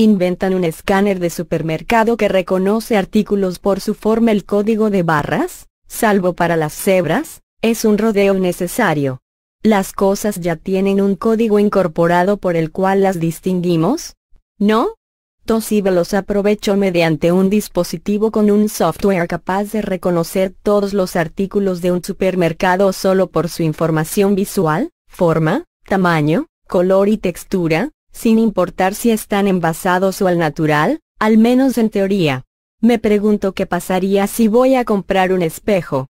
Inventan un escáner de supermercado que reconoce artículos por su forma el código de barras, salvo para las cebras, es un rodeo necesario. Las cosas ya tienen un código incorporado por el cual las distinguimos, ¿no? Toshiba los aprovechó mediante un dispositivo con un software capaz de reconocer todos los artículos de un supermercado solo por su información visual, forma, tamaño, color y textura, sin importar si están envasados o al natural, al menos en teoría. Me pregunto qué pasaría si voy a comprar un espejo,